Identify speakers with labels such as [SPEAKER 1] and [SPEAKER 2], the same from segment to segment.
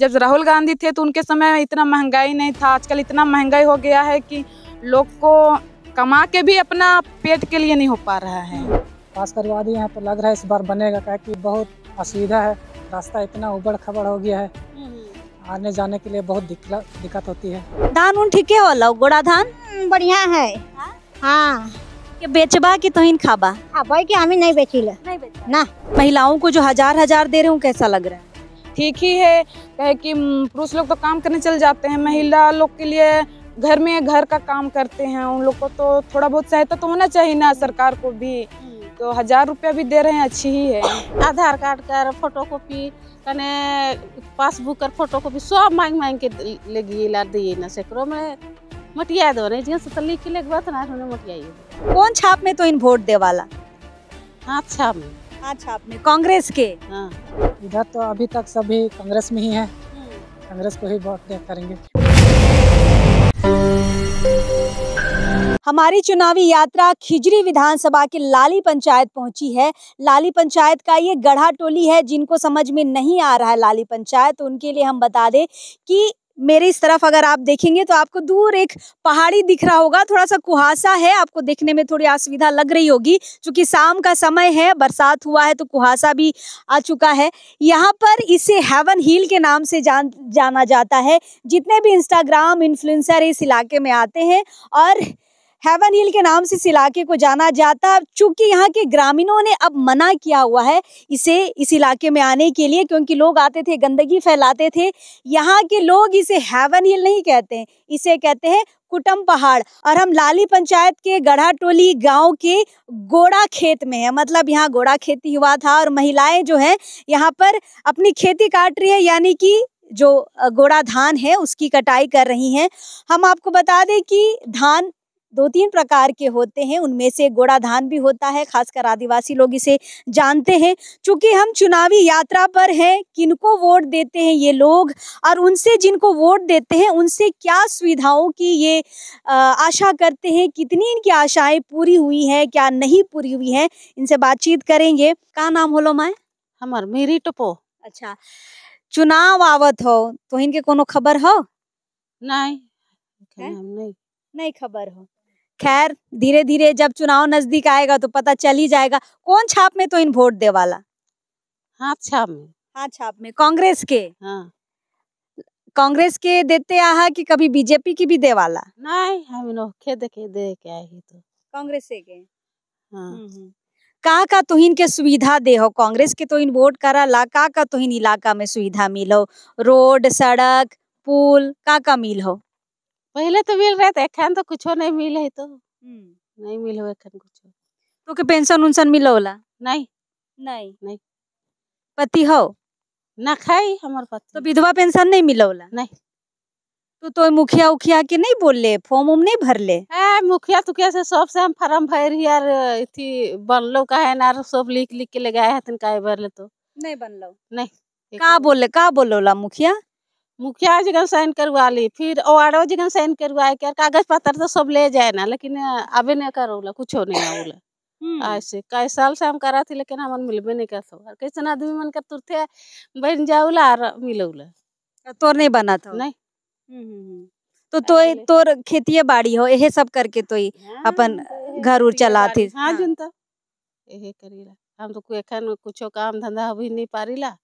[SPEAKER 1] जब राहुल गांधी थे तो उनके समय इतना महंगाई नहीं था आजकल इतना महंगाई हो गया है कि लोग को कमा के भी अपना पेट के लिए नहीं हो पा रहा है
[SPEAKER 2] खास करवादी यहाँ पर लग रहा है इस बार बनेगा क्या कि बहुत असुविधा है रास्ता इतना उबड़ खबड़ हो गया है
[SPEAKER 3] हम्म।
[SPEAKER 2] आने जाने के लिए बहुत दिक्कत होती है
[SPEAKER 3] धान उन ठीक है लो गोड़ा धान हम्म, बढ़िया है हाँ, हाँ। के बेचबा की तो खाबा खाबा की हमें नहीं बेची नहीं ना महिलाओं को जो हजार हजार दे रहे हूँ कैसा लग रहा है ठीक ही है
[SPEAKER 1] कहे कि पुरुष लोग तो काम करने चल जाते हैं महिला लोग के लिए घर में घर का काम करते हैं उन लोग को तो थोड़ा बहुत सहायता तो होना चाहिए ना सरकार को भी तो हजार रुपया भी
[SPEAKER 4] दे रहे हैं अच्छी ही है आधार कार्ड कर फोटो कॉपी कने पासबुक कर फोटो कॉपी सब मांग मांग के लगी ला दिए ना सैकड़ों में मटिया दो रहे जिन सतली के लिए बात ना मटिया
[SPEAKER 3] कौन छाप में तो इन वोट दे वाला
[SPEAKER 4] हाँ छाप में अच्छा आपने
[SPEAKER 3] कांग्रेस के हाँ, इधर तो अभी तक सभी कांग्रेस में ही है
[SPEAKER 2] कांग्रेस को ही वोट दिया करेंगे
[SPEAKER 3] हमारी चुनावी यात्रा खिजरी विधानसभा के लाली पंचायत पहुंची है लाली पंचायत का ये गढ़ा टोली है जिनको समझ में नहीं आ रहा है लाली पंचायत तो उनके लिए हम बता दें कि मेरे इस तरफ अगर आप देखेंगे तो आपको दूर एक पहाड़ी दिख रहा होगा थोड़ा सा कुहासा है आपको देखने में थोड़ी असुविधा लग रही होगी क्योंकि शाम का समय है बरसात हुआ है तो कुहासा भी आ चुका है यहाँ पर इसे हेवन हिल के नाम से जान जाना जाता है जितने भी इंस्टाग्राम इन्फ्लुएंसर इस इलाके में आते हैं और हेवन हिल के नाम से इस इलाके को जाना जाता है चूंकि यहाँ के ग्रामीणों ने अब मना किया हुआ है इसे इस इलाके में आने के लिए क्योंकि लोग आते थे गंदगी फैलाते थे यहाँ के लोग इसे हेवन हिल नहीं कहते हैं इसे कहते हैं कुटम पहाड़ और हम लाली पंचायत के गढ़ा टोली गांव के गोड़ा खेत में है मतलब यहाँ गोड़ा खेती हुआ था और महिलाएं जो है यहाँ पर अपनी खेती काट रही है यानी कि जो गोड़ा धान है उसकी कटाई कर रही हैं हम आपको बता दें कि धान दो तीन प्रकार के होते हैं उनमें से गोड़ा धान भी होता है खासकर आदिवासी लोग इसे जानते हैं चूंकि हम चुनावी यात्रा पर हैं किनको वोट देते हैं ये लोग और उनसे जिनको वोट देते हैं उनसे क्या सुविधाओं की ये आशा करते हैं कितनी इनकी आशाएं पूरी हुई हैं क्या नहीं पूरी हुई हैं इनसे बातचीत करेंगे कहा नाम होलो माए हमार मेरी टपो अच्छा चुनाव आवत हो तो इनके को खबर हो नहीं नहीं खबर हो खैर धीरे धीरे जब चुनाव नजदीक आएगा तो पता चल ही जाएगा कौन छाप में तो इन वोट दे वाला हाथ छाप में हाथ छाप में कांग्रेस के हाँ। कांग्रेस के देते आहा कि कभी बीजेपी की भी दे वाला
[SPEAKER 4] नहीं हम नोखे देखे दे के तो कांग्रेस के हाँ। हम्म, हम्म।
[SPEAKER 3] का का तो तुहिन के सुविधा दे हो कांग्रेस के तुहिन तो वोट करा ला का का तो तुहिन इलाका में सुविधा मिल हो रोड सड़क पुल का का मिल हो पहले तो मिल रहे थे एखन तो कुछ नहीं मिले है तो हम्म।
[SPEAKER 4] नहीं मिले एखन कुछो
[SPEAKER 3] तो के पेंशन उनसन मिलो वाला
[SPEAKER 4] नहीं नहीं नहीं पति हो ना खाई हमार पति तो विधवा पेंशन
[SPEAKER 3] नहीं मिलो वाला नहीं तो तो मुखिया उखिया के नहीं बोल ले फॉर्म उम नहीं भर ले
[SPEAKER 4] आ, मुखिया तो कैसे सब से हम फॉर्म भर यार बन लो का है ना सब लिख लिख के लगाए हतन काहे भर ले तो नहीं बन लो नहीं का बोले ले बोलो ला मुखिया मुखिया जगह साइन करवा ली फिर ओ जगह साइन करवाए कर कागज पत्र तो सब ले जाए ना लेकिन आबे नहीं करो ला कुछ हो नहीं आवला हम्म। ऐसे कई साल से हम करा थी लेकिन हम मिलबे नहीं कर सब कैसे आदमी मन कर तुरते बन जाओ ला और ला तो
[SPEAKER 3] तोर नहीं बना था नहीं हम्म, हम्म, तो तो तोर खेती बाड़ी हो यह सब करके हाँ, तो ही अपन घर उर चला थी हाँ, हाँ।
[SPEAKER 4] जनता यही करी ला हम तो कुछ काम धंधा अभी नहीं ला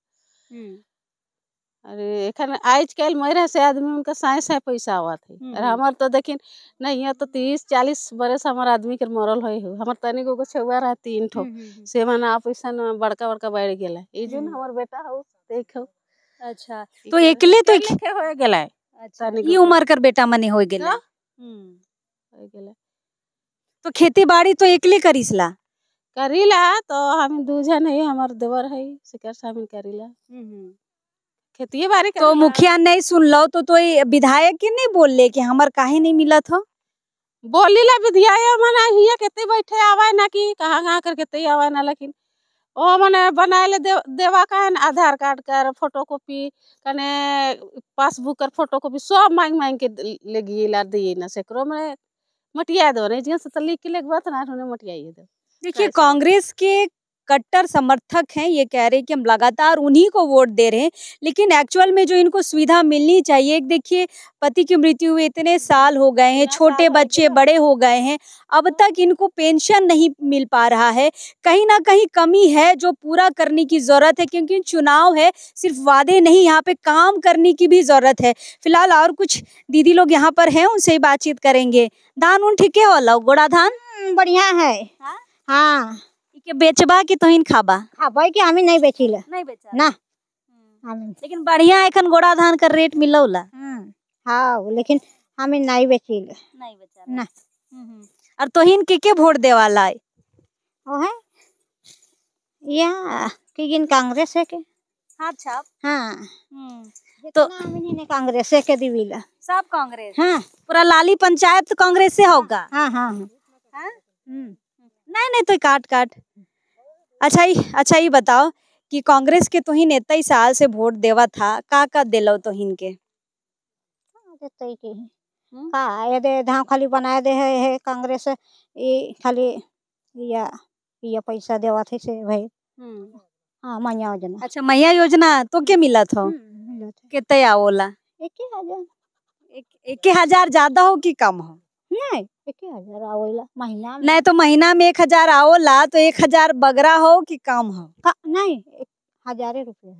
[SPEAKER 4] अरे आज कल मेरा से आदमी उनका साय साय पैसा आवत थे और हमारे तो देखिन नहीं तो तीस चालीस बरस हमारे आदमी के मरल हो हमारे तनिक को छुआ रहा तीन ठो से मन आप ऐसा बड़का बड़का बढ़ गया है ये जो हमारे बेटा हो देखो अच्छा तो अकेले तो एक
[SPEAKER 3] हो है
[SPEAKER 4] अच्छा ये उम्र कर बेटा मने हो गेला हाँ। हो गया
[SPEAKER 3] तो खेती बाड़ी तो एकले करिसला
[SPEAKER 4] करीला तो हम दूजा नहीं हमारे देवर है सिकर सामिन करीला हम्म
[SPEAKER 3] खेती बाड़ी तो मुखिया नहीं सुन लो तो तो विधायक के नहीं बोल ले की हमारे कहा नहीं मिला था बोली ला विधायक मना बैठे आवा ना की कहा कहां कर केते ना लेकिन
[SPEAKER 4] ओ मने बनाए ले देवा का आधार कार्ड कर फोटो कॉपी कने पासबुक कर फोटो कॉपी सब मांग मांग के ले गिए ला दिए ना सेकरो मने
[SPEAKER 3] मटिया दो रे जिया से तली के बात ना मटिया दे देखिए कांग्रेस के कट्टर समर्थक हैं ये कह रहे हैं कि हम लगातार उन्हीं को वोट दे रहे हैं लेकिन एक्चुअल में जो इनको सुविधा मिलनी चाहिए देखिए पति की मृत्यु हुए इतने साल हो गए हैं छोटे बच्चे बड़े हो गए हैं अब तक इनको पेंशन नहीं मिल पा रहा है कहीं ना कहीं कमी है जो पूरा करने की ज़रूरत है क्योंकि चुनाव है सिर्फ वादे नहीं यहाँ पे काम करने की भी ज़रूरत है फिलहाल और कुछ दीदी लोग यहाँ पर हैं उनसे बातचीत करेंगे धान उन ठीक है होला गोड़ा धान हम्म, बढ़िया है हाँ, हाँ। के बेचबा की कि तोहिन
[SPEAKER 5] खाबा खाबा कि हमें नहीं बेचिले नहीं बेचा ना हम्म। लेकिन बढ़िया एखन गोड़ा धान का रेट मिलौला हाँ लेकिन हमें नहीं बेचिले नहीं बेचा ना हम्म, और तोहिन के के वोट देवाला है ओ है या कि गिन कांग्रेस है के अच्छा हाँ तो कांग्रेस के दीवीला
[SPEAKER 3] सब कांग्रेस हाँ
[SPEAKER 5] पूरा लाली पंचायत कांग्रेस से
[SPEAKER 3] होगा हाँ हाँ हाँ, हाँ? हम्म नहीं नहीं तो काट काट अच्छा ही अच्छा ही बताओ कि कांग्रेस के तुही नेता ही साल से वोट देवा था का का दिलो तोहिन के
[SPEAKER 5] तो हम्म?
[SPEAKER 3] हाँ ये दे धाम खाली बनाए दे
[SPEAKER 5] है, है कांग्रेस ये खाली या ये पैसा देवा थे से भाई
[SPEAKER 3] हम्म।
[SPEAKER 5] हाँ मैया योजना अच्छा मैया योजना तो
[SPEAKER 3] के मिला था कितना आवोला
[SPEAKER 5] एक हजार एक हजार
[SPEAKER 3] ज्यादा हो कि कम हो महीना है
[SPEAKER 5] एक हजार आओ महीना में नहीं तो महीना
[SPEAKER 3] में एक हजार आओ ला तो एक हजार बगरा हो कि कम हो का, हाँ, नहीं
[SPEAKER 5] एक हजारे रुपये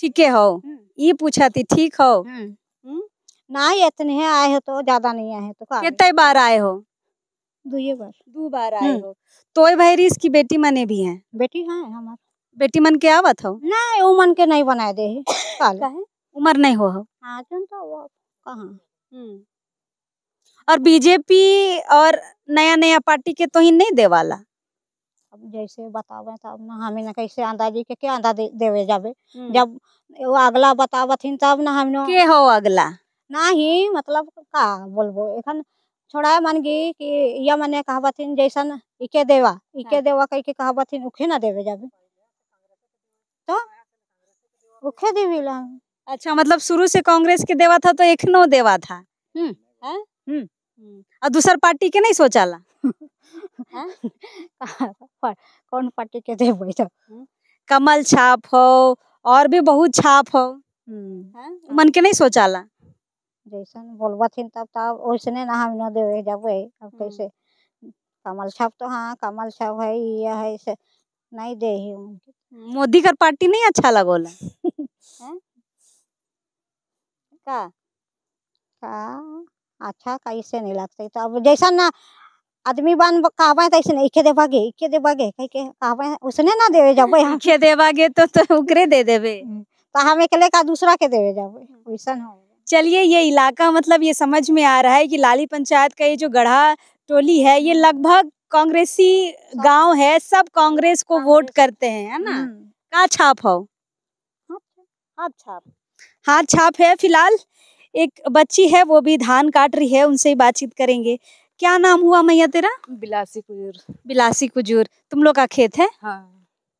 [SPEAKER 3] ठीक है हो हम्म। ये पूछा थी
[SPEAKER 5] ठीक हो हम्म। हम्म। ना इतने है आए हो तो ज्यादा नहीं आए तो कितने बार आए हो दो बार
[SPEAKER 3] दो बार आए हो
[SPEAKER 5] तोय भैरिस की बेटी मने भी हैं बेटी है हमारे बेटी मन के आवत हो नहीं वो मन के नहीं बनाए दे उम्र नहीं हो हो हां तो कहां
[SPEAKER 3] और बीजेपी और नया नया पार्टी के तो ही नहीं दे वाला
[SPEAKER 5] अब जैसे बतावे तो हम्म। तब ना हमें ना कैसे अंदाजी के क्या अंदा देवे जावे जब वो अगला बतावत हिन तब ना हम के हो अगला ना ही मतलब का बोलबो एखन छोड़ा मान गई कि यह मने कहबत हिन जैसन इके देवा इके हाँ। देवा कह के कहबत हिन उखे ना देवे जावे
[SPEAKER 3] तो उखे देविला अच्छा मतलब शुरू से कांग्रेस के देवा था तो एखनो देवा था हम्म हम्म हम्म। और दूसर पार्टी के नहीं सोचा ला
[SPEAKER 5] कौन पार्टी के
[SPEAKER 3] देव तो? हम्म। कमल छाप हो और भी बहुत छाप हो हम्म। मन के नहीं सोचा ला
[SPEAKER 5] सोचाला बोलवा थी तब तब तो वैसने ना हम न देवे जाबे अब कैसे कमल छाप तो हाँ कमल छाप है ये है इसे नहीं दे ही
[SPEAKER 3] मोदी कर पार्टी नहीं अच्छा लगो ला
[SPEAKER 5] का का अच्छा कहीं से नहीं लग तो अब जैसा ना आदमी बन कहबे तैसे नहीं इके देवागे इके देवागे कह के कहबे उसने ना देवे
[SPEAKER 3] जाबे हम इके देवागे तो तो उकरे दे देवे हम्म. तो हम अकेले का दूसरा के देवे जाबे हम्म. वैसा हो चलिए ये इलाका मतलब ये समझ में आ रहा है कि लाली पंचायत का ये जो गढ़ा टोली है ये लगभग कांग्रेसी गांव है सब कांग्रेस को वोट करते हैं है ना हम्म. का छाप हो
[SPEAKER 5] हाथ छाप
[SPEAKER 3] हाथ छाप है फिलहाल एक बच्ची है वो भी धान काट रही है उनसे ही बातचीत करेंगे क्या नाम हुआ मैया तेरा
[SPEAKER 1] बिलासी कुजूर
[SPEAKER 3] बिलासी कुजूर तुम लोग का खेत है
[SPEAKER 1] हाँ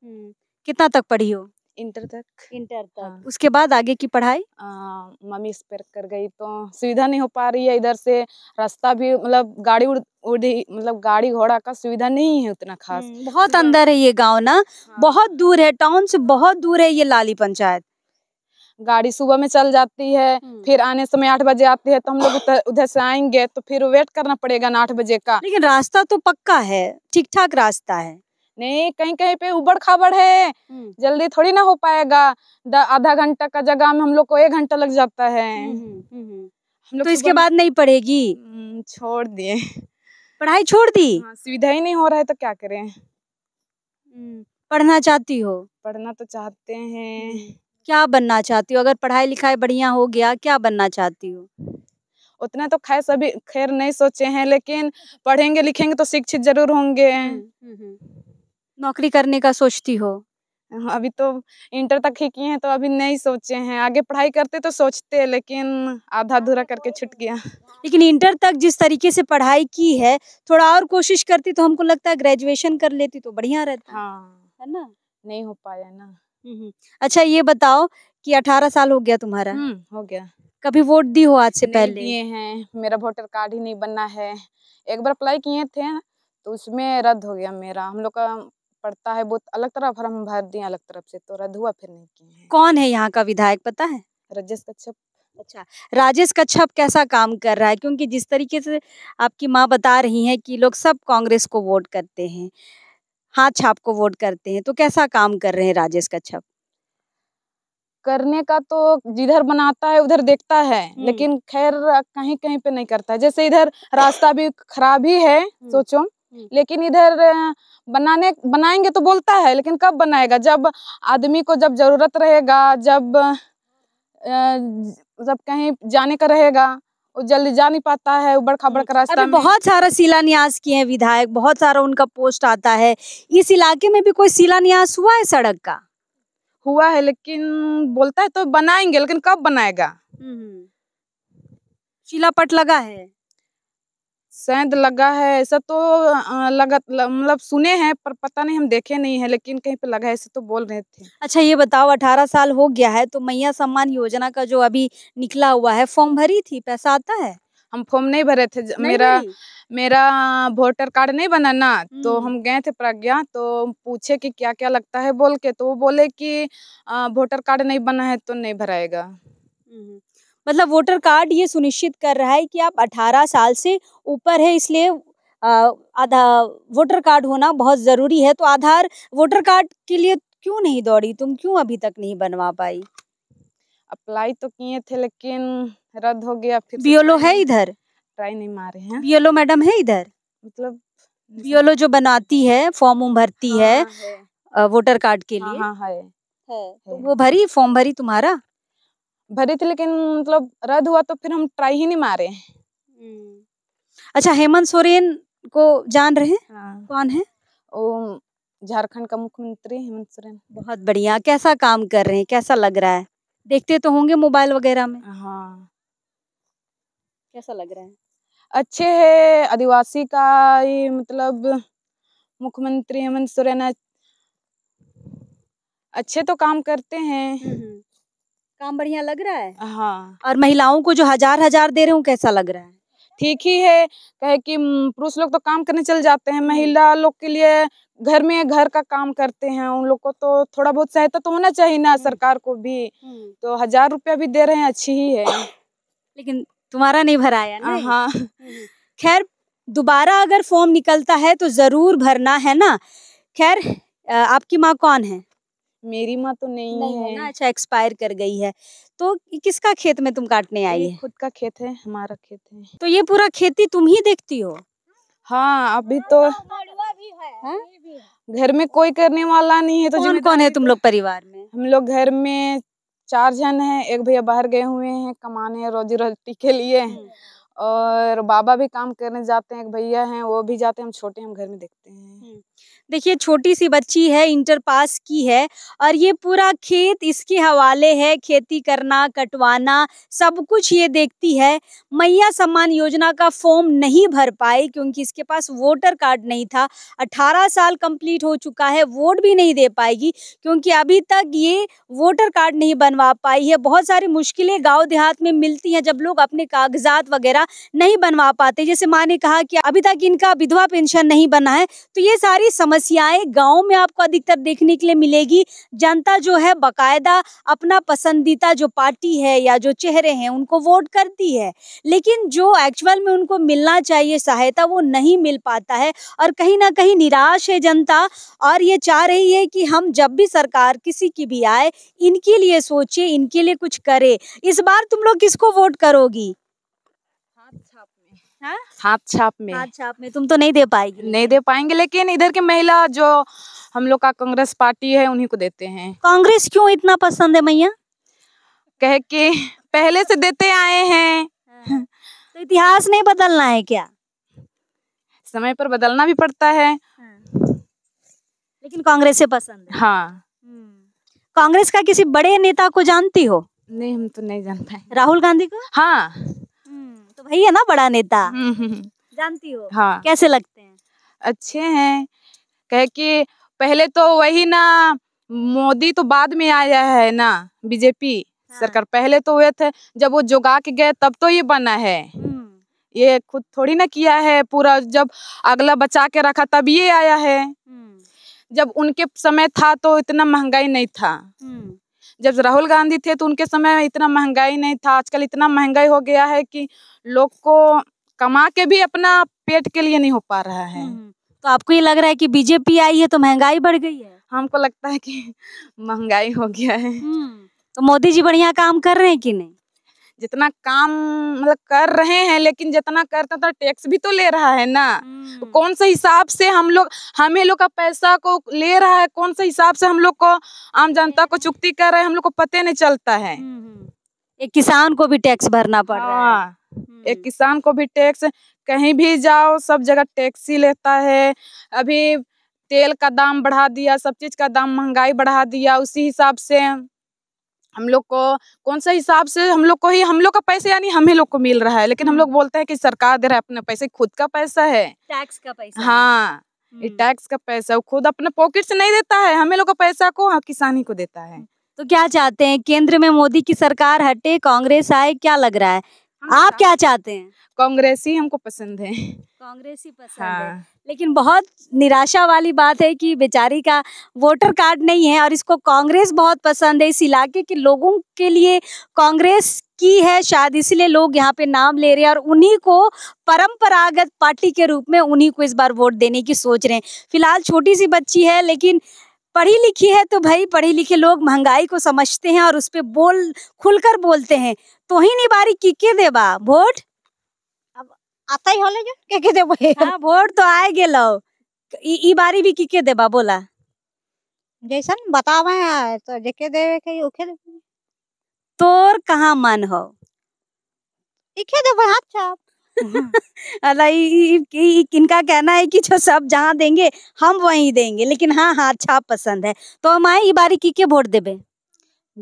[SPEAKER 1] हम्म,
[SPEAKER 3] कितना तक पढ़ी हो
[SPEAKER 1] इंटर तक इंटर तक हाँ।
[SPEAKER 3] उसके बाद आगे की पढ़ाई
[SPEAKER 1] मम्मी एक्सपेयर कर गई तो सुविधा नहीं हो पा रही है इधर से रास्ता भी मतलब गाड़ी उड़ उड़ी मतलब गाड़ी घोड़ा का सुविधा नहीं है उतना खास हम्म, बहुत अंदर
[SPEAKER 3] है ये गाँव ना हाँ।
[SPEAKER 1] बहुत दूर है टाउन से बहुत दूर है ये लाली पंचायत गाड़ी सुबह में चल जाती है हम्म। फिर आने समय आठ बजे आती है तो हम लोग उधर से आएंगे तो फिर वेट करना पड़ेगा ना आठ बजे
[SPEAKER 3] का लेकिन रास्ता तो पक्का है ठीक ठाक रास्ता है
[SPEAKER 1] नहीं कहीं कहीं पे उबड़ खाबड़ है हम्म। जल्दी थोड़ी ना हो पाएगा आधा घंटा का जगह में हम लोग को एक घंटा लग जाता है हम्म, हम लोग तो इसके बाद नहीं पढ़ेगी छोड़ दिए
[SPEAKER 3] पढ़ाई छोड़ दी हाँ, सुविधा ही नहीं हो रहा है तो क्या करें पढ़ना चाहती हो
[SPEAKER 1] पढ़ना तो चाहते हैं
[SPEAKER 3] क्या बनना चाहती हो अगर पढ़ाई लिखाई बढ़िया हो गया क्या बनना चाहती हो उतना तो खैर सभी खैर नहीं सोचे हैं लेकिन
[SPEAKER 1] पढ़ेंगे लिखेंगे तो शिक्षित जरूर होंगे हम्म, हम्म, हम्म। नौकरी करने का सोचती हो हाँ, अभी तो इंटर तक ही किए हैं तो अभी नहीं सोचे हैं आगे पढ़ाई करते तो सोचते
[SPEAKER 3] लेकिन आधा अधूरा करके छूट गया लेकिन इंटर तक जिस तरीके से पढ़ाई की है थोड़ा और कोशिश करती तो हमको लगता है ग्रेजुएशन कर लेती तो बढ़िया रहता हाँ
[SPEAKER 1] है ना नहीं हो पाया ना
[SPEAKER 3] अच्छा ये बताओ कि अठारह साल हो गया तुम्हारा हो गया कभी वोट दी हो आज से पहले दिए
[SPEAKER 1] हैं मेरा वोटर कार्ड ही नहीं बनना है एक बार अप्लाई किए थे तो उसमें रद्द हो गया मेरा हम लोग का पड़ता है बहुत अलग तरफ और हम भर दिए अलग तरफ से तो रद्द हुआ फिर नहीं
[SPEAKER 3] किए कौन है यहाँ का विधायक पता है
[SPEAKER 1] रजेश कच्छप
[SPEAKER 5] अच्छा
[SPEAKER 3] राजेश कच्छप कैसा काम कर रहा है क्योंकि जिस तरीके से आपकी माँ बता रही हैं कि लोग सब कांग्रेस को वोट करते हैं हाथ छाप को वोट करते हैं तो कैसा काम कर रहे हैं राजेश कच्छप
[SPEAKER 1] करने का तो जिधर बनाता है उधर देखता है हम्म। लेकिन खैर कहीं कहीं पे नहीं करता जैसे इधर रास्ता भी खराब ही है हम्म। सोचो हम्म। लेकिन इधर बनाने बनाएंगे तो बोलता है लेकिन कब बनाएगा जब आदमी को जब जरूरत रहेगा जब जब कहीं जाने का रहेगा जल्दी जा नहीं पाता है बड़का बड़का रास्ता बहुत सारा
[SPEAKER 3] शिलान्यास किए हैं विधायक बहुत सारा उनका पोस्ट आता है इस इलाके में भी कोई शिलान्यास हुआ है सड़क का हुआ है लेकिन बोलता है तो बनाएंगे लेकिन कब बनाएगा
[SPEAKER 1] हम्म। शिलापट लगा है सेंध लगा है ऐसा तो लगा मतलब सुने हैं पर पता नहीं हम देखे नहीं है लेकिन कहीं पे लगा है
[SPEAKER 3] ऐसे तो बोल रहे थे अच्छा ये बताओ अठारह साल हो गया है तो मैया सम्मान योजना का जो अभी निकला हुआ है फॉर्म भरी थी पैसा आता है हम फॉर्म नहीं भरे थे नहीं मेरा भरी? मेरा
[SPEAKER 1] वोटर कार्ड नहीं बना ना तो हम्म। हम गए थे प्रज्ञा तो पूछे कि क्या क्या लगता है बोल के तो वो बोले कि वोटर कार्ड नहीं बना है तो नहीं भराएगा हम्म,
[SPEAKER 4] हम्म।
[SPEAKER 3] मतलब वोटर कार्ड ये सुनिश्चित कर रहा है कि आप 18 साल से ऊपर है इसलिए आधा वोटर कार्ड होना बहुत ज़रूरी है तो आधार वोटर कार्ड के लिए क्यों नहीं दौड़ी तुम क्यों अभी तक नहीं बनवा पाई अप्लाई तो किए
[SPEAKER 1] थे लेकिन रद्द हो गया फिर बीओलो है इधर ट्राई नहीं मारे हैं
[SPEAKER 3] बीओलो मैडम है इधर मतलब बीओलो जो बनाती है फॉर्म उम भरती हाँ, हाँ, है, है वोटर कार्ड के हाँ, लिए हाँ, हाँ, है, है, है तो वो भरी फॉर्म भरी तुम्हारा भरी थी लेकिन
[SPEAKER 1] मतलब रद्द हुआ तो फिर हम ट्राई ही नहीं मारे हम्म। अच्छा हेमंत सोरेन को जान रहे हैं हाँ। कौन है ओ झारखंड का मुख्यमंत्री हेमंत
[SPEAKER 3] सोरेन बहुत बढ़िया कैसा काम कर रहे हैं कैसा लग रहा है देखते तो होंगे मोबाइल वगैरह में हाँ कैसा लग रहा है अच्छे है आदिवासी
[SPEAKER 1] का ये मतलब मुख्यमंत्री हेमंत सोरेन अच्छे तो काम करते हैं हम्म, हम्म। काम बढ़िया लग रहा है हाँ
[SPEAKER 3] और महिलाओं को जो हजार हजार दे रहे हो कैसा लग रहा है
[SPEAKER 1] ठीक ही है कहे कि पुरुष लोग तो काम करने चल जाते हैं महिला लोग के लिए घर में घर का काम करते हैं उन लोग को तो थोड़ा बहुत सहायता तो होना चाहिए ना हम्म। सरकार को भी हम्म। तो हजार रुपया भी दे रहे हैं अच्छी ही
[SPEAKER 3] है लेकिन तुम्हारा नहीं भराया ना हाँ, हाँ। हम्म। खैर दोबारा अगर फॉर्म निकलता है तो जरूर भरना है ना खैर आपकी माँ कौन है
[SPEAKER 1] मेरी माँ तो नहीं, नहीं है ना अच्छा
[SPEAKER 3] एक्सपायर कर गई है तो किसका खेत में तुम काटने आई है खुद
[SPEAKER 1] का खेत है हमारा खेत है
[SPEAKER 3] तो ये पूरा खेती तुम ही देखती हो
[SPEAKER 1] हाँ अभी हाँ, तो हाँ, हाँ? घर में कोई करने वाला नहीं है तो कौन कौन है तो तुम लोग परिवार में हम लोग घर में चार जन हैं एक भैया बाहर गए हुए हैं कमाने रोजी रोटी के लिए हम्म। और बाबा भी काम करने जाते हैं एक भैया
[SPEAKER 3] हैं वो भी जाते हैं हम छोटे हम घर में देखते हैं देखिए छोटी सी बच्ची है इंटर पास की है और ये पूरा खेत इसके हवाले है खेती करना कटवाना सब कुछ ये देखती है मैया सम्मान योजना का फॉर्म नहीं भर पाई क्योंकि इसके पास वोटर कार्ड नहीं था 18 साल कंप्लीट हो चुका है वोट भी नहीं दे पाएगी क्योंकि अभी तक ये वोटर कार्ड नहीं बनवा पाई है बहुत सारी मुश्किलें गाँव देहात में मिलती हैं जब लोग अपने कागजात वगैरह नहीं बनवा पाते जैसे माँ ने कहा कि अभी तक इनका विधवा पेंशन नहीं बना है तो ये सारी समस्याएं गाँव में आपको अधिकतर देखने के लिए मिलेगी जनता जो है बाकायदा अपना पसंदीदा जो पार्टी है या जो चेहरे हैं उनको वोट करती है लेकिन जो एक्चुअल में उनको मिलना चाहिए सहायता वो नहीं मिल पाता है और कहीं ना कहीं निराश है जनता और ये चाह रही है कि हम जब भी सरकार किसी की भी आए इनके लिए सोचे इनके लिए कुछ करे इस बार तुम लोग किसको वोट करोगी हाँ? हाथ छाप में हाथ छाप में तुम
[SPEAKER 1] तो नहीं दे पाएगी नहीं दे पाएंगे लेकिन इधर की महिला जो हम लोग का कांग्रेस पार्टी है उन्हीं को देते हैं
[SPEAKER 3] कांग्रेस क्यों इतना पसंद है मैया कह के पहले से देते आए हैं हाँ। तो इतिहास नहीं बदलना है क्या समय पर बदलना भी पड़ता है हाँ।
[SPEAKER 1] लेकिन
[SPEAKER 3] कांग्रेस से पसंद है हाँ हम्म। कांग्रेस का किसी बड़े नेता को जानती हो
[SPEAKER 1] नहीं हम तो नहीं जान पाए
[SPEAKER 3] राहुल गांधी को हाँ हम्म, तो वही है ना बड़ा नेता हम्म, हम्म, जानती हो हाँ
[SPEAKER 1] कैसे लगते हैं अच्छे हैं कह कि पहले तो वही ना मोदी तो बाद में आया है ना बीजेपी हाँ। सरकार पहले तो हुए थे जब वो जोगा के गए तब तो ये बना है ये खुद थोड़ी ना किया है पूरा जब अगला बचा के रखा तब ये आया है जब उनके समय था तो इतना महंगाई नहीं था जब राहुल गांधी थे तो उनके समय इतना महंगाई नहीं था आजकल इतना महंगाई हो गया है कि लोग को कमा के भी अपना पेट के लिए नहीं
[SPEAKER 3] हो पा रहा है हम्म, तो आपको ये लग रहा है कि बीजेपी आई है तो महंगाई बढ़ गई है हमको लगता है कि महंगाई हो गया है हम्म, तो मोदी जी बढ़िया काम कर रहे हैं कि नहीं
[SPEAKER 1] जितना काम मतलब कर रहे हैं लेकिन जितना करते तो टैक्स भी तो ले रहा है ना तो हम्म। कौन से हिसाब से हम लोग हमें लोग का पैसा को ले रहा है कौन से हिसाब से हम लोग को आम जनता को हम्म। चुक्ति कर रहे हैं हम लोग को पते नहीं चलता है हम्म, एक किसान को भी टैक्स भरना पड़ रहा है हाँ, एक किसान को भी टैक्स कहीं भी जाओ सब जगह टैक्स ही लेता है अभी तेल का दाम बढ़ा दिया सब चीज का दाम महंगाई बढ़ा दिया उसी हिसाब से हम लोग को कौन सा हिसाब से हम लोग को ही हम लोग का पैसे यानी हम ही लोग को मिल रहा है लेकिन हम हम्म। लोग बोलते हैं कि सरकार दे रहा है अपने पैसे खुद का पैसा है
[SPEAKER 3] टैक्स का पैसा हाँ
[SPEAKER 1] ये हम्म। टैक्स का पैसा वो खुद अपने पॉकेट से नहीं देता है हमें लोग का पैसा
[SPEAKER 3] को हाँ, किसान ही को देता है तो क्या चाहते हैं केंद्र में मोदी की सरकार हटे कांग्रेस आए क्या लग रहा है हाँ, आप क्या चाहते हैं कांग्रेस ही हमको पसंद है कांग्रेस ही पसंद हाँ। है लेकिन बहुत निराशा वाली बात है कि बेचारी का वोटर कार्ड नहीं है और इसको कांग्रेस बहुत पसंद है इस इलाके के लोगों के लिए कांग्रेस की है शायद इसलिए लोग यहाँ पे नाम ले रहे हैं और उन्हीं को परंपरागत पार्टी के रूप में उन्हीं को इस बार वोट देने की सोच रहे हैं फिलहाल छोटी सी बच्ची है लेकिन पढ़ी लिखी है तो भाई पढ़े लिखे लोग महंगाई को समझते हैं और उस पर बोल खुलकर बोलते हैं तोहिनी बारी की के देबा वोट अब आता ही होले जो के के देबो हां
[SPEAKER 5] वोट तो आए गेलो ई ई बारी भी की के देबा बोला जैसन बतावे तो जेके देवे के ओके देबे तोर कहां मन हो
[SPEAKER 3] इखे देबो बढ़ा छाप हाँ। इनका कहना है कि जो सब जहाँ देंगे हम वहीं देंगे लेकिन हाँ हाँ अच्छा पसंद है तो हम आए बारी की के वोट देवे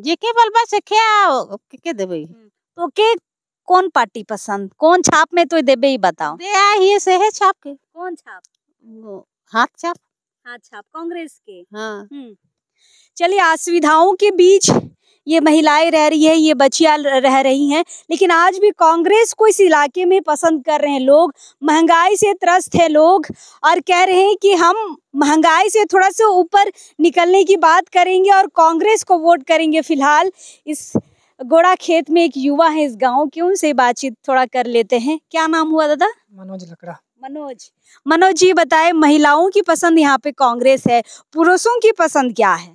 [SPEAKER 3] जेके बलबा से क्या के देबे हम्म। तो के कौन पार्टी पसंद कौन छाप में तो देबे ही बताओ दे आ ये से है छाप के
[SPEAKER 5] कौन छाप वो हाथ छाप हाथ छाप कांग्रेस के हाँ हम्म।
[SPEAKER 3] चलिए असुविधाओं के बीच ये महिलाएं रह रही है ये बच्चियां रह रही हैं लेकिन आज भी कांग्रेस को इस इलाके में पसंद कर रहे हैं लोग महंगाई से त्रस्त है लोग और कह रहे हैं कि हम महंगाई से थोड़ा सा ऊपर निकलने की बात करेंगे और कांग्रेस को वोट करेंगे फिलहाल इस गोड़ा खेत में एक युवा है इस गाँव के उनसे बातचीत थोड़ा कर लेते हैं क्या नाम हुआ दादा मनोज लकड़ा मनोज मनोज जी बताए महिलाओं की पसंद यहाँ पे कांग्रेस है पुरुषों की पसंद क्या है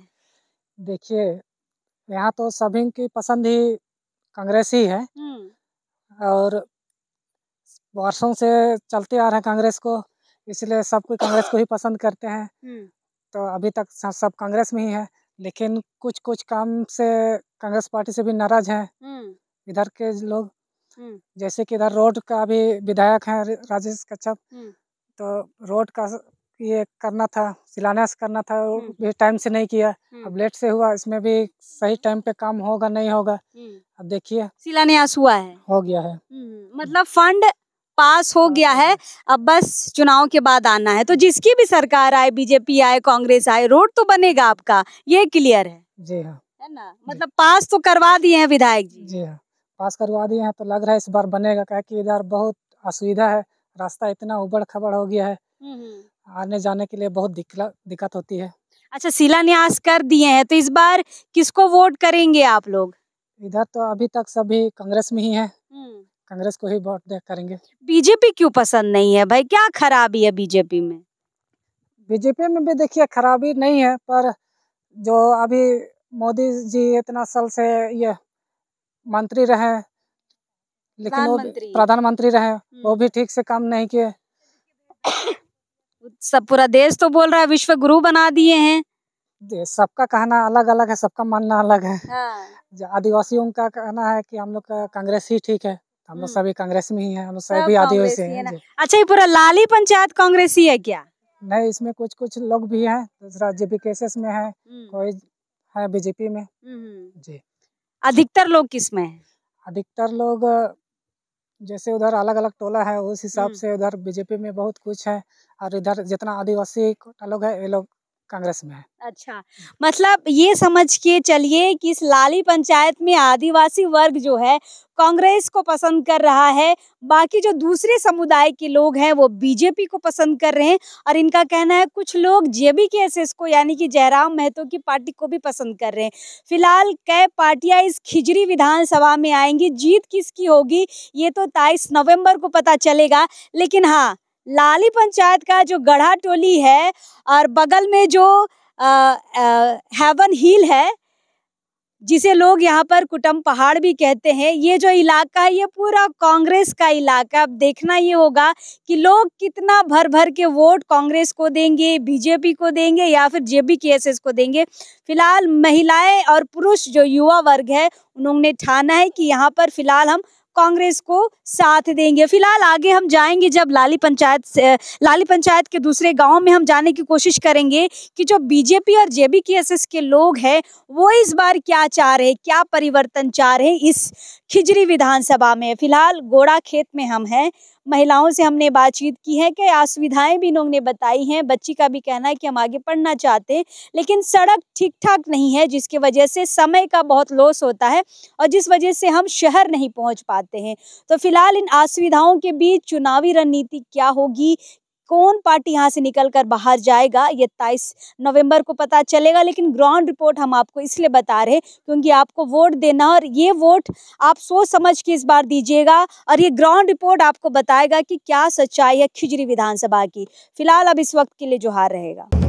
[SPEAKER 2] देखिए यहाँ तो सभी की पसंद ही कांग्रेस ही है
[SPEAKER 4] हम्म।
[SPEAKER 2] और वर्षों से चलते आ रहे हैं कांग्रेस को इसलिए सब कोई कांग्रेस को ही पसंद करते हैं हम्म। तो अभी तक सब कांग्रेस में ही है लेकिन कुछ कुछ काम से कांग्रेस पार्टी से भी नाराज हैं हम्म। इधर के लोग हम्म। जैसे कि इधर रोड का भी विधायक हैं राजेश कच्छप हम्म। तो रोड का ये करना था शिलान्यास करना था वो भी टाइम से नहीं किया अब लेट से हुआ इसमें भी सही टाइम पे काम होगा नहीं होगा अब देखिए
[SPEAKER 3] शिलान्यास हुआ है हो गया है मतलब फंड पास हो गया है अब बस चुनाव के बाद आना है तो जिसकी भी सरकार आए बीजेपी आए कांग्रेस आए रोड तो बनेगा आपका ये क्लियर है
[SPEAKER 2] जी हाँ है
[SPEAKER 3] ना मतलब पास तो करवा दिए हैं विधायक जी जी हाँ पास
[SPEAKER 2] करवा दिए हैं तो लग रहा है इस बार बनेगा क्या की इधर बहुत असुविधा है रास्ता इतना उबड़ खबड़ हो गया है हम्म, हम्म। आने जाने के लिए बहुत दिक्कत होती है
[SPEAKER 3] अच्छा शिलान्यास
[SPEAKER 2] कर दिए हैं तो इस बार किसको वोट करेंगे आप लोग इधर तो अभी तक सभी कांग्रेस में ही है कांग्रेस को ही वोट दे करेंगे बीजेपी क्यों पसंद नहीं है भाई क्या खराबी है बीजेपी में बीजेपी में भी देखिए खराबी नहीं है पर जो अभी मोदी जी इतना साल से ये मंत्री रहे लेकिन वो प्रधानमंत्री रहे वो हम्म। भी ठीक से काम नहीं किए सब पूरा देश तो बोल रहा है विश्व गुरु बना दिए हैं सबका कहना अलग अलग है सबका मानना अलग है हाँ। आदिवासियों का कहना है कि हम लोग का कांग्रेस ही ठीक है हम लोग हम्म। सभी कांग्रेस में ही है हम लोग सभी आदिवासी है
[SPEAKER 3] अच्छा ये पूरा लाली पंचायत
[SPEAKER 2] कांग्रेस ही है क्या नहीं इसमें कुछ कुछ लोग भी हैं दूसरा जेपी केसेस में है हम्म। कोई है बीजेपी में हम्म, जी अधिकतर लोग किस में है अधिकतर लोग जैसे उधर अलग अलग टोला है उस हिसाब से उधर बीजेपी में बहुत कुछ
[SPEAKER 3] है और इधर जितना आदिवासी लोग है ये लोग कांग्रेस में है अच्छा मतलब ये समझ के चलिए कि इस लाली पंचायत में आदिवासी वर्ग जो है कांग्रेस को पसंद कर रहा है बाकी जो दूसरे समुदाय के लोग हैं वो बीजेपी को पसंद कर रहे हैं और इनका कहना है कुछ लोग जेबी के एस को यानी कि जयराम महतो की पार्टी को भी पसंद कर रहे हैं फिलहाल कई पार्टियां इस खिजरी विधानसभा में आएंगी जीत किसकी होगी ये तो 23 नवंबर को पता चलेगा लेकिन हाँ लाली पंचायत का जो गढ़ा टोली है और बगल में जो हेवन हिल है जिसे लोग यहाँ पर कुटम पहाड़ भी कहते हैं ये जो इलाका है ये पूरा कांग्रेस का इलाका अब देखना ये होगा कि लोग कितना भर भर के वोट कांग्रेस को देंगे बीजेपी को देंगे या फिर बी के एस को देंगे फिलहाल महिलाएं और पुरुष जो युवा वर्ग है उन्होंने ठाना है कि यहाँ पर फिलहाल हम कांग्रेस को साथ देंगे फिलहाल आगे हम जाएंगे जब लाली पंचायत लाली पंचायत के दूसरे गांव में हम जाने की कोशिश करेंगे कि जो बीजेपी और जेबी के लोग हैं वो इस बार क्या चाह रहे क्या परिवर्तन चाह रहे इस खिजरी विधानसभा में फिलहाल गोड़ा खेत में हम हैं महिलाओं से हमने बातचीत की है कि असुविधाएं भी इन्होंने बताई हैं बच्ची का भी कहना है कि हम आगे पढ़ना चाहते हैं लेकिन सड़क ठीक ठाक नहीं है जिसकी वजह से समय का बहुत लॉस होता है और जिस वजह से हम शहर नहीं पहुंच पाते हैं तो फिलहाल फिलहाल इन असुविधाओं के बीच चुनावी रणनीति क्या होगी कौन पार्टी यहाँ से निकल कर बाहर जाएगा ये तेईस नवंबर को पता चलेगा लेकिन ग्राउंड रिपोर्ट हम आपको इसलिए बता रहे क्योंकि आपको वोट देना और ये वोट आप सोच समझ के इस बार दीजिएगा और ये ग्राउंड रिपोर्ट आपको बताएगा कि क्या सच्चाई है खिजरी विधानसभा की फिलहाल अब इस वक्त के लिए जोहार रहेगा